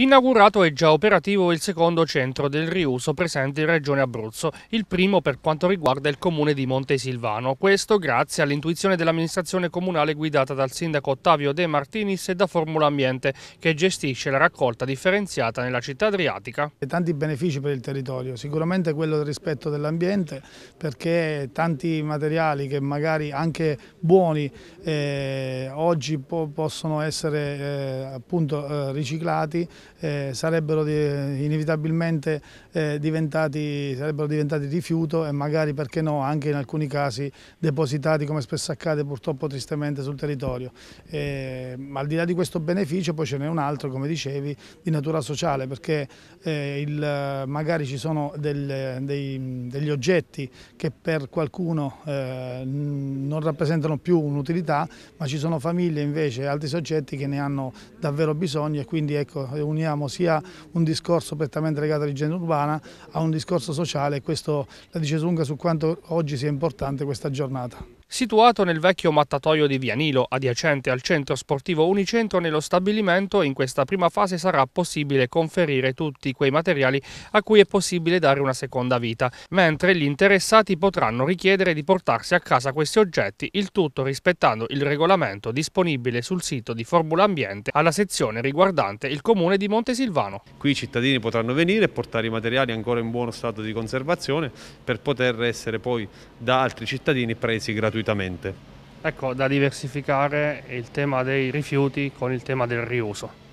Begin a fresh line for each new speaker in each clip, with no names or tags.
Inaugurato e già operativo il secondo centro del riuso presente in Regione Abruzzo, il primo per quanto riguarda il comune di Montesilvano. Questo grazie all'intuizione dell'amministrazione comunale guidata dal sindaco Ottavio De Martinis e da Formula Ambiente, che gestisce la raccolta differenziata nella città adriatica.
tanti benefici per il territorio, sicuramente quello del rispetto dell'ambiente, perché tanti materiali che magari anche buoni eh, oggi po possono essere eh, appunto eh, riciclati eh, sarebbero di, inevitabilmente eh, diventati, sarebbero diventati rifiuto e magari, perché no, anche in alcuni casi depositati come spesso accade purtroppo tristemente sul territorio. Eh, ma al di là di questo beneficio poi ce n'è un altro, come dicevi, di natura sociale perché eh, il, magari ci sono del, dei, degli oggetti che per qualcuno eh, non rappresentano più un'utilità ma ci sono famiglie invece, altri soggetti che ne hanno davvero bisogno e quindi ecco, un uniamo sia un discorso prettamente legato all'igiene urbana a un discorso sociale e questo la dice lunga su quanto oggi sia importante questa giornata
situato nel vecchio mattatoio di Via Nilo, adiacente al centro sportivo Unicentro nello stabilimento in questa prima fase sarà possibile conferire tutti quei materiali a cui è possibile dare una seconda vita, mentre gli interessati potranno richiedere di portarsi a casa questi oggetti, il tutto rispettando il regolamento disponibile sul sito di Formula Ambiente alla sezione riguardante il comune di Montesilvano.
Qui i cittadini potranno venire e portare i materiali ancora in buono stato di conservazione per poter essere poi da altri cittadini presi gratuitamente gratuitamente.
Ecco, da diversificare il tema dei rifiuti con il tema del riuso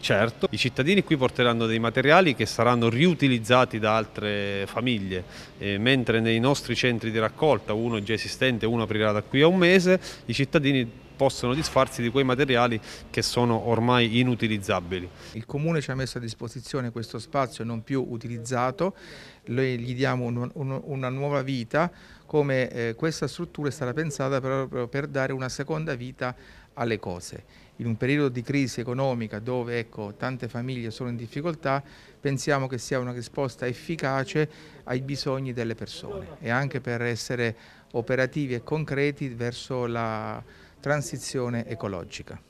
certo. I cittadini qui porteranno dei materiali che saranno riutilizzati da altre famiglie, eh, mentre nei nostri centri di raccolta, uno già esistente, uno aprirà da qui a un mese, i cittadini possono disfarsi di quei materiali che sono ormai inutilizzabili.
Il Comune ci ha messo a disposizione questo spazio non più utilizzato, noi gli diamo un, un, una nuova vita, come eh, questa struttura è stata pensata proprio per dare una seconda vita alle cose. In un periodo di crisi economica dove ecco, tante famiglie sono in difficoltà, pensiamo che sia una risposta efficace ai bisogni delle persone e anche per essere operativi e concreti verso la transizione ecologica.